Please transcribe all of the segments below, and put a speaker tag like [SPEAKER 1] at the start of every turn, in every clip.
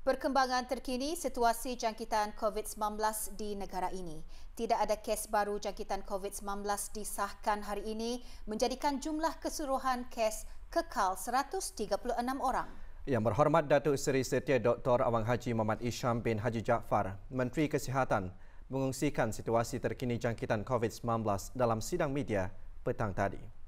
[SPEAKER 1] Perkembangan terkini situasi jangkitan COVID-19 di negara ini. Tidak ada kes baru jangkitan COVID-19 disahkan hari ini menjadikan jumlah keseluruhan kes kekal 136 orang.
[SPEAKER 2] Yang berhormat Datuk Seri Setia Dr. Awang Haji Muhammad Isham bin Haji Jaafar, Menteri Kesihatan, mengungsikan situasi terkini jangkitan COVID-19 dalam sidang media petang tadi.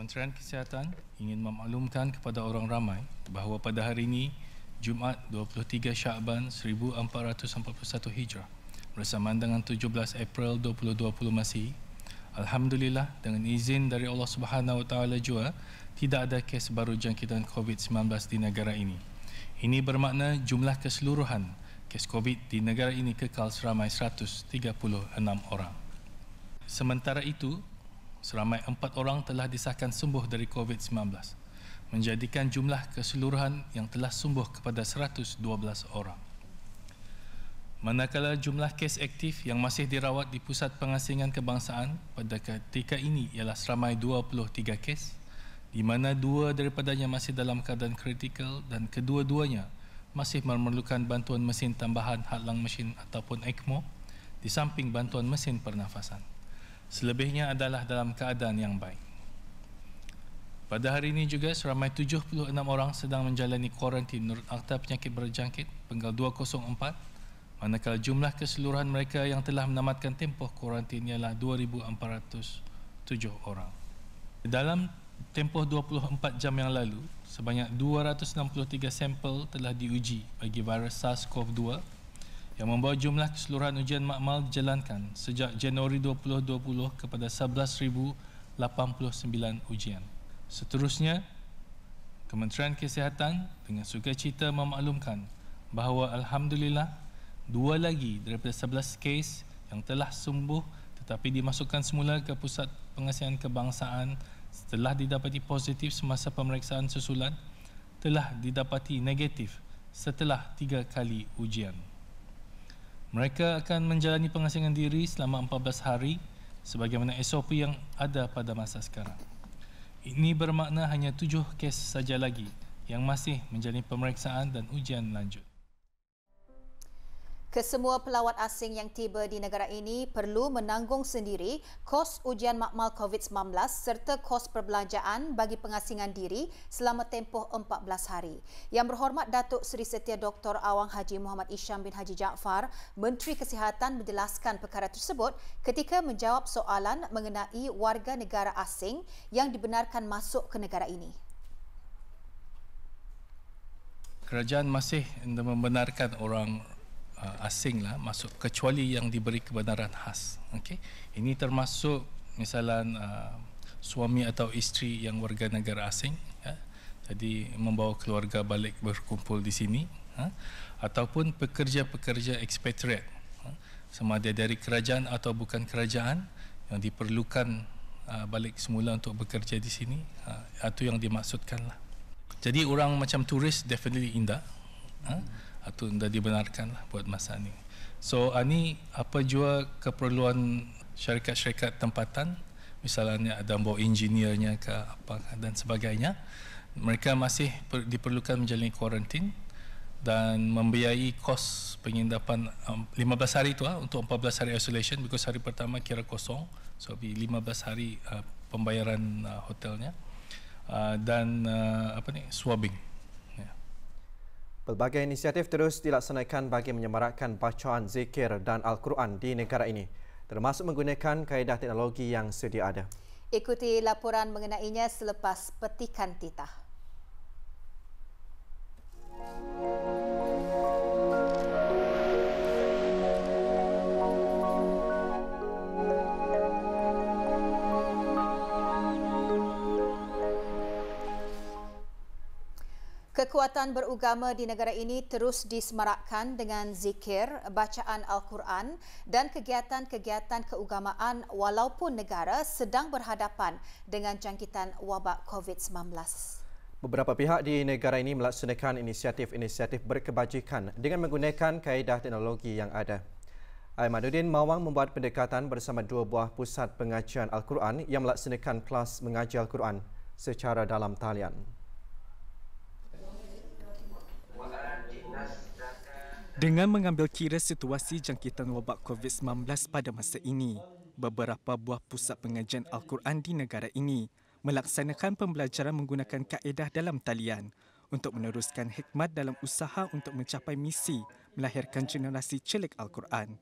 [SPEAKER 3] Kementerian Kesihatan ingin memaklumkan kepada orang ramai bahawa pada hari ini Jumaat 23 Syakban 1441 Hijrah bersamaan dengan 17 April 2020 Masih Alhamdulillah dengan izin dari Allah Subhanahu Wa Taala juga tidak ada kes baru jangkitan COVID-19 di negara ini. Ini bermakna jumlah keseluruhan kes COVID di negara ini kekal seramai 136 orang. Sementara itu, seramai empat orang telah disahkan sembuh dari COVID-19 menjadikan jumlah keseluruhan yang telah sembuh kepada 112 orang. Manakala jumlah kes aktif yang masih dirawat di Pusat Pengasingan Kebangsaan pada ketika ini ialah seramai 23 kes di mana dua daripadanya masih dalam keadaan kritikal dan kedua-duanya masih memerlukan bantuan mesin tambahan hadlang mesin ataupun ECMO di samping bantuan mesin pernafasan selebihnya adalah dalam keadaan yang baik. Pada hari ini juga seramai 76 orang sedang menjalani kuarantin menurut Akta Penyakit Berjangkit Penggal 204 manakala jumlah keseluruhan mereka yang telah menamatkan tempoh kuarantin ialah 2,407 orang. Dalam tempoh 24 jam yang lalu, sebanyak 263 sampel telah diuji bagi virus SARS-CoV-2 yang membawa jumlah keseluruhan ujian makmal dijalankan sejak Januari 2020 kepada 11,089 ujian. Seterusnya, Kementerian Kesihatan dengan suka cita memaklumkan bahawa Alhamdulillah dua lagi daripada 11 kes yang telah sembuh tetapi dimasukkan semula ke Pusat Pengasihan Kebangsaan setelah didapati positif semasa pemeriksaan susulan telah didapati negatif setelah tiga kali ujian. Mereka akan menjalani pengasingan diri selama 14 hari sebagaimana SOP yang ada pada masa sekarang. Ini bermakna hanya tujuh kes saja lagi yang masih menjalani pemeriksaan dan ujian lanjut.
[SPEAKER 1] Kesemua pelawat asing yang tiba di negara ini perlu menanggung sendiri kos ujian makmal COVID-19 serta kos perbelanjaan bagi pengasingan diri selama tempoh 14 hari. Yang berhormat Datuk Seri Setia Dr. Awang Haji Muhammad Isham bin Haji Jaafar, Menteri Kesihatan menjelaskan perkara tersebut ketika menjawab soalan mengenai warga negara asing yang dibenarkan masuk ke negara ini.
[SPEAKER 3] Kerajaan masih membenarkan orang uh, asing lah masuk kecuali yang diberi kebenaran khas okey ini termasuk misalnya uh, suami atau isteri yang warga negara asing ya jadi membawa keluarga balik berkumpul di sini ya? ataupun pekerja-pekerja expatriate ya? Ha. sama ada dari kerajaan atau bukan kerajaan yang diperlukan uh, balik semula untuk bekerja di sini ya? Ha. atau yang dimaksudkan lah jadi orang macam turis definitely indah ya? atau dah dibenarkan lah buat masa ni. So ani ah, apa jua keperluan syarikat-syarikat tempatan misalnya ada bawa engineer ke apa dan sebagainya mereka masih diperlukan menjalani kuarantin dan membiayai kos pengindapan um, 15 hari itu lah, untuk 14 hari isolation because hari pertama kira kosong so be 15 hari uh, pembayaran uh, hotelnya uh, dan uh, apa ni swabbing
[SPEAKER 2] Pelbagai inisiatif terus dilaksanakan bagi menyemarakkan bacaan zikir dan Al-Quran di negara ini, termasuk menggunakan kaedah teknologi yang sedia ada.
[SPEAKER 1] Ikuti laporan mengenainya selepas petikan titah. kekuatan beragama di negara ini terus disemarakkan dengan zikir, bacaan Al-Quran dan kegiatan-kegiatan keagamaan walaupun negara sedang berhadapan dengan jangkitan wabak COVID-19.
[SPEAKER 2] Beberapa pihak di negara ini melaksanakan inisiatif-inisiatif berkebajikan dengan menggunakan kaedah teknologi yang ada. Aimanuddin Mawang membuat pendekatan bersama dua buah pusat pengajian Al-Quran yang melaksanakan kelas mengajar Al-Quran secara dalam talian.
[SPEAKER 4] Dengan mengambil kira situasi jangkitan wabak COVID-19 pada masa ini, beberapa buah pusat pengajian Al-Quran di negara ini melaksanakan pembelajaran menggunakan kaedah dalam talian untuk meneruskan hikmat dalam usaha untuk mencapai misi melahirkan generasi celik Al-Quran.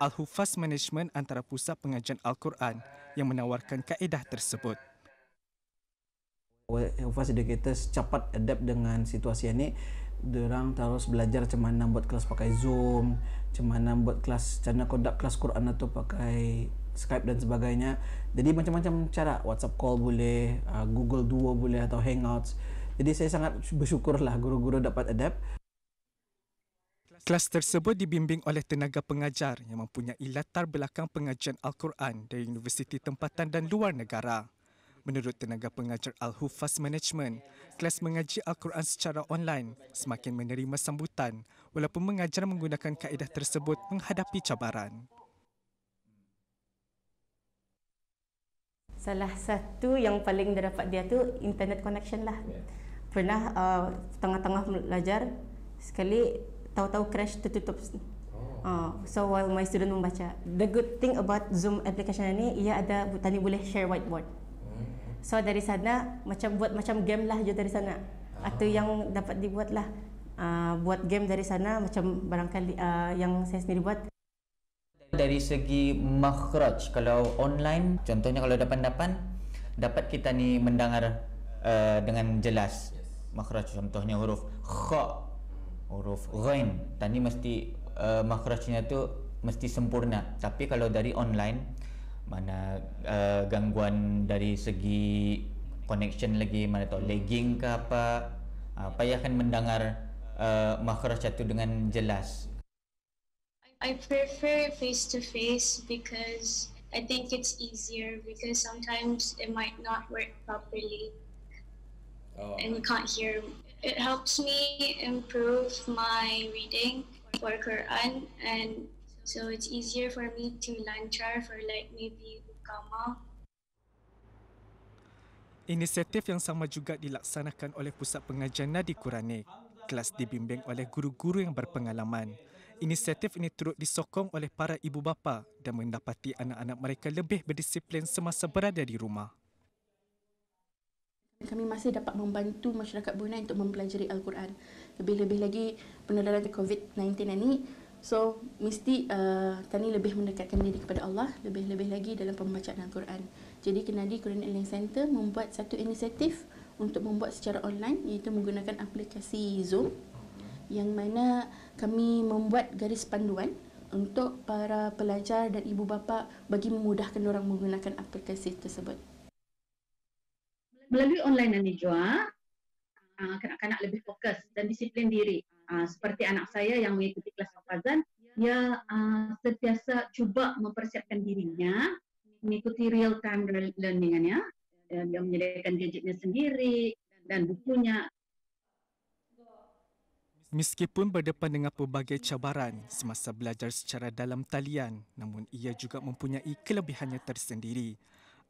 [SPEAKER 4] Al-Hufaz Management antara pusat pengajian Al-Quran yang menawarkan kaedah tersebut.
[SPEAKER 5] Hufaz dia kata secepat adapt dengan situasi ini, orang terus belajar macam mana buat kelas pakai Zoom, macam mana buat kelas, macam mana conduct kelas Quran atau pakai Skype dan sebagainya. Jadi macam-macam cara, WhatsApp call boleh, uh, Google Duo boleh atau Hangouts. Jadi saya sangat bersyukurlah guru-guru dapat
[SPEAKER 4] adapt. Kelas tersebut dibimbing oleh tenaga pengajar yang mempunyai latar belakang pengajian Al-Quran dari universiti tempatan dan luar negara. Menurut tenaga pengajar Al-Hufaz Management, kelas mengaji Al-Quran secara online semakin menerima sambutan walaupun mengajar menggunakan kaedah tersebut menghadapi cabaran.
[SPEAKER 1] Salah satu
[SPEAKER 6] yang paling dia dapat dia tu internet connection lah. Ya. Pernah uh, tengah-tengah belajar, sekali tahu-tahu crash tertutup. Oh. Uh, so while my student membaca, the good thing about Zoom application ini, ia ada, tani boleh share whiteboard. Oh. So dari sana macam buat macam game lah je dari sana. uh Atau ah. yang dapat dibuat lah. Uh, buat game dari sana macam barangkali uh, yang saya sendiri buat. Dari segi makhraj kalau online contohnya kalau depan-depan dapat kita ni mendengar uh, dengan jelas yes. makhraj contohnya huruf kha huruf ghain tadi mesti uh, makhrajnya tu mesti sempurna tapi kalau dari online mana uh, gangguan dari segi connection lagi mana tahu hmm. lagging ke apa uh, payah kan mendengar uh, makhraj itu dengan jelas
[SPEAKER 7] I prefer face
[SPEAKER 2] to face because I think it's easier because sometimes it might not work properly
[SPEAKER 5] oh. and you can't
[SPEAKER 2] hear. It helps me improve my reading for Quran and So it's easier for me to lancar for like maybe Ukama.
[SPEAKER 4] Inisiatif yang sama juga dilaksanakan oleh Pusat Pengajian Nadi Kurani. Kelas dibimbing oleh guru-guru yang berpengalaman. Inisiatif ini turut disokong oleh para ibu bapa dan mendapati anak-anak mereka lebih berdisiplin semasa berada di rumah.
[SPEAKER 1] Kami masih dapat membantu masyarakat Brunei untuk mempelajari Al-Quran. Lebih-lebih lagi penularan COVID-19 ini, So mesti uh, Tani lebih mendekatkan diri kepada Allah Lebih-lebih lagi dalam pembacaan Al-Quran Jadi Kenadi Quran Online Center membuat satu inisiatif Untuk membuat secara online Iaitu menggunakan aplikasi Zoom Yang mana kami membuat garis panduan Untuk para pelajar dan ibu bapa Bagi memudahkan orang menggunakan aplikasi tersebut Melalui online Nani Jua ah, Kanak-kanak lebih fokus dan disiplin diri Ah, seperti anak saya yang mengikuti kelas Afazan dia uh, sentiasa cuba mempersiapkan dirinya mengikuti real time learningannya eh, dia menyediakan gadgetnya sendiri dan, dan bukunya
[SPEAKER 4] Meskipun berdepan dengan pelbagai cabaran semasa belajar secara dalam talian, namun ia juga mempunyai kelebihannya tersendiri.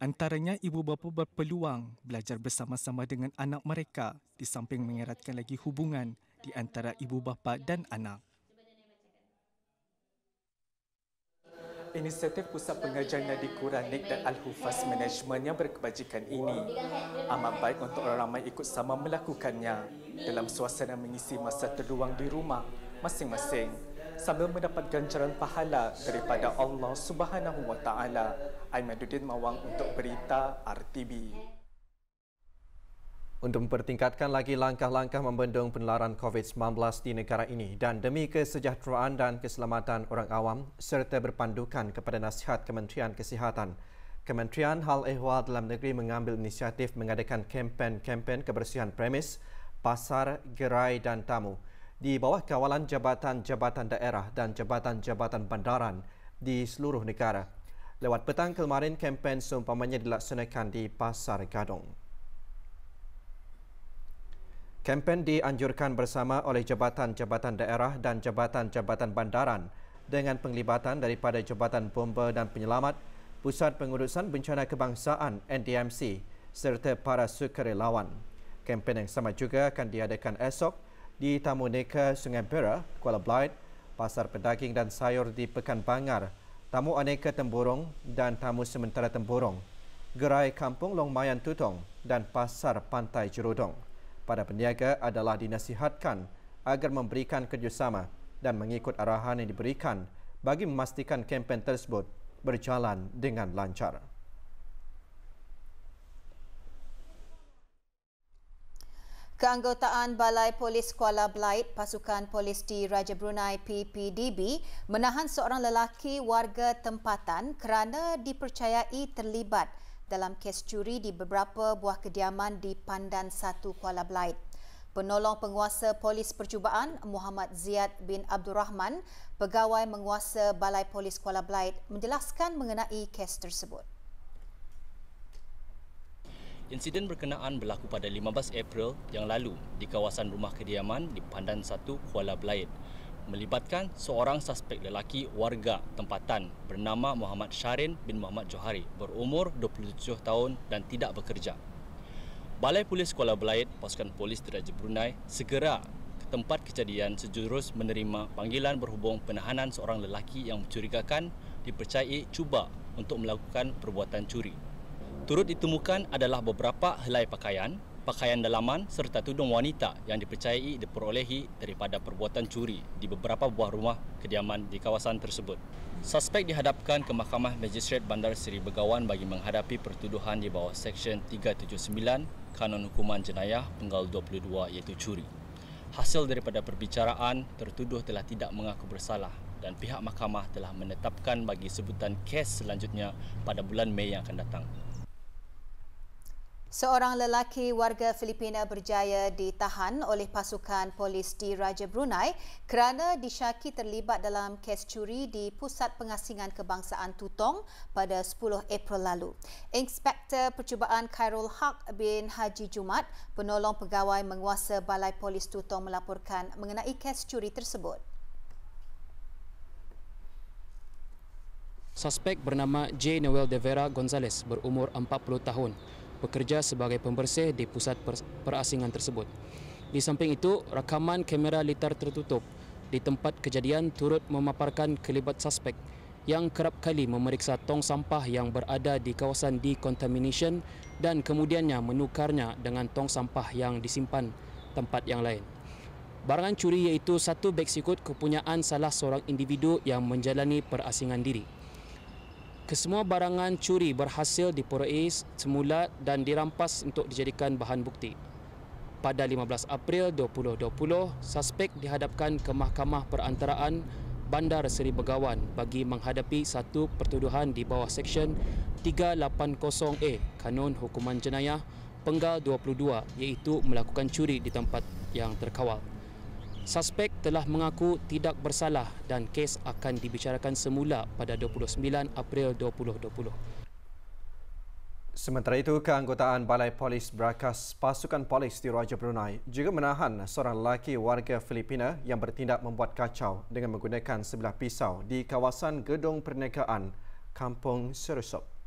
[SPEAKER 4] Antaranya ibu bapa berpeluang belajar bersama-sama dengan anak mereka di samping mengeratkan lagi hubungan di antara ibu bapa dan anak. Inisiatif Pusat Pengajian Nadi Quranik dan Al-Hufaz Management yang berkebajikan ini amat baik untuk orang ramai ikut sama melakukannya dalam suasana mengisi masa terluang di rumah masing-masing sambil mendapat ganjaran pahala daripada Allah Subhanahu Wa Taala. Aimanuddin Mawang untuk berita RTB.
[SPEAKER 2] Untuk mempertingkatkan lagi langkah-langkah membendung penularan COVID-19 di negara ini dan demi kesejahteraan dan keselamatan orang awam serta berpandukan kepada nasihat Kementerian Kesihatan, Kementerian Hal Ehwal Dalam Negeri mengambil inisiatif mengadakan kempen-kempen kebersihan premis, pasar, gerai dan tamu di bawah kawalan jabatan-jabatan daerah dan jabatan-jabatan bandaran di seluruh negara. Lewat petang kemarin, kempen seumpamanya dilaksanakan di Pasar Gadong. Kempen dianjurkan bersama oleh jabatan-jabatan daerah dan jabatan-jabatan bandaran dengan penglibatan daripada Jabatan Bomba dan Penyelamat, Pusat Pengurusan Bencana Kebangsaan NDMC serta para sukarelawan. Kempen yang sama juga akan diadakan esok di Tamuneka, Sungai Pera, Kuala Belait, Pasar Pedaging dan Sayur di Pekan Bangar, Tamu Aneka temburong dan Tamu Sementara temburong, Gerai Kampung Long Mayan Tutong dan Pasar Pantai Jerudong. Para peniaga adalah dinasihatkan agar memberikan kerjasama dan mengikut arahan yang diberikan bagi memastikan kempen tersebut berjalan dengan lancar.
[SPEAKER 1] Keanggotaan Balai Polis Kuala Belait, Pasukan Polis di Raja Brunei PPDB menahan seorang lelaki warga tempatan kerana dipercayai terlibat dalam kes curi di beberapa buah kediaman di Pandan 1 Kuala Belait. Penolong penguasa polis percubaan Muhammad Ziyad bin Abdul Rahman, pegawai menguasa Balai Polis Kuala Belait menjelaskan mengenai kes tersebut.
[SPEAKER 6] Insiden berkenaan berlaku pada 15 April yang lalu di kawasan rumah kediaman di Pandan 1 Kuala Belait melibatkan seorang suspek lelaki warga tempatan bernama Muhammad Syarin bin Muhammad Johari berumur 27 tahun dan tidak bekerja. Balai Polis Kuala Belait pasukan polis Diraja Brunei segera ke tempat kejadian sejurus menerima panggilan berhubung penahanan seorang lelaki yang mencurigakan dipercayai cuba untuk melakukan perbuatan curi. Turut ditemukan adalah beberapa helai pakaian, pakaian dalaman serta tudung wanita yang dipercayai diperolehi daripada perbuatan curi di beberapa buah rumah kediaman di kawasan tersebut. Suspek dihadapkan ke Mahkamah magistrat Bandar Seri Begawan bagi menghadapi pertuduhan di bawah Seksyen 379 Kanun Hukuman Jenayah Penggal 22 iaitu curi. Hasil daripada perbicaraan, tertuduh telah tidak mengaku bersalah dan pihak mahkamah telah menetapkan bagi sebutan kes selanjutnya pada bulan Mei yang akan datang.
[SPEAKER 1] Seorang lelaki warga Filipina berjaya ditahan oleh pasukan polis di Raja Brunei kerana disyaki terlibat dalam kes curi di Pusat Pengasingan Kebangsaan Tutong pada 10 April lalu. Inspektor Percubaan Khairul Haq bin Haji Jumat, penolong pegawai menguasa Balai Polis Tutong melaporkan mengenai kes curi tersebut.
[SPEAKER 5] Suspek bernama J. Noel De Vera Gonzalez berumur 40 tahun bekerja sebagai pembersih di pusat perasingan tersebut. Di samping itu, rakaman kamera litar tertutup di tempat kejadian turut memaparkan kelibat suspek yang kerap kali memeriksa tong sampah yang berada di kawasan decontamination dan kemudiannya menukarnya dengan tong sampah yang disimpan tempat yang lain. Barangan curi iaitu satu beg sikut kepunyaan salah seorang individu yang menjalani perasingan diri kesemua barangan curi berhasil diperoleh semula dan dirampas untuk dijadikan bahan bukti. Pada 15 April 2020, suspek dihadapkan ke Mahkamah Perantaraan Bandar Seri Begawan bagi menghadapi satu pertuduhan di bawah Seksyen 380A Kanun Hukuman Jenayah Penggal 22 iaitu melakukan curi di tempat yang terkawal. Suspek telah mengaku tidak bersalah dan kes akan dibicarakan semula pada 29 April 2020. Sementara itu, keanggotaan
[SPEAKER 2] Balai Polis Berakas Pasukan Polis di Raja Brunei juga menahan seorang lelaki warga Filipina yang bertindak membuat kacau dengan menggunakan sebilah pisau di kawasan gedung perniagaan Kampung Serusop.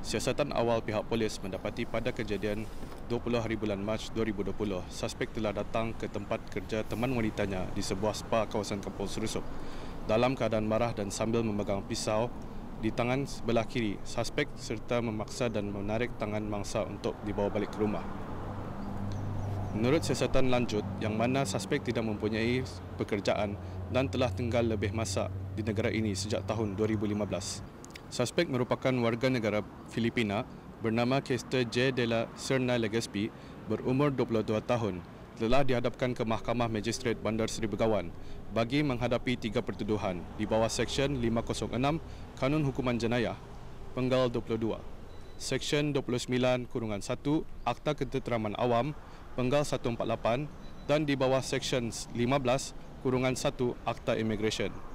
[SPEAKER 7] Siasatan awal pihak polis mendapati pada kejadian 20 hari bulan Mac 2020, suspek telah datang ke tempat kerja teman wanitanya di sebuah spa kawasan Kampung Serusup. Dalam keadaan marah dan sambil memegang pisau di tangan sebelah kiri, suspek serta memaksa dan menarik tangan mangsa untuk dibawa balik ke rumah. Menurut siasatan lanjut, yang mana suspek tidak mempunyai pekerjaan dan telah tinggal lebih masa di negara ini sejak tahun 2015. Suspek merupakan warga negara Filipina bernama Kester J. De Serna Legaspi berumur 22 tahun telah dihadapkan ke Mahkamah Magistrate Bandar Seri Begawan bagi menghadapi tiga pertuduhan di bawah Seksyen 506 Kanun Hukuman Jenayah, Penggal 22, Seksyen 29-1 Akta Keteteraman Awam, Penggal 148 dan di bawah Seksyen 15-1 Akta Immigration.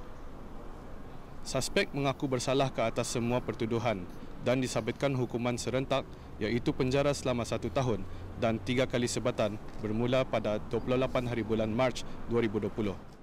[SPEAKER 7] Suspek mengaku bersalah ke atas semua pertuduhan dan disabitkan hukuman serentak iaitu penjara selama satu tahun dan tiga kali sebatan bermula pada 28 hari bulan Mac 2020.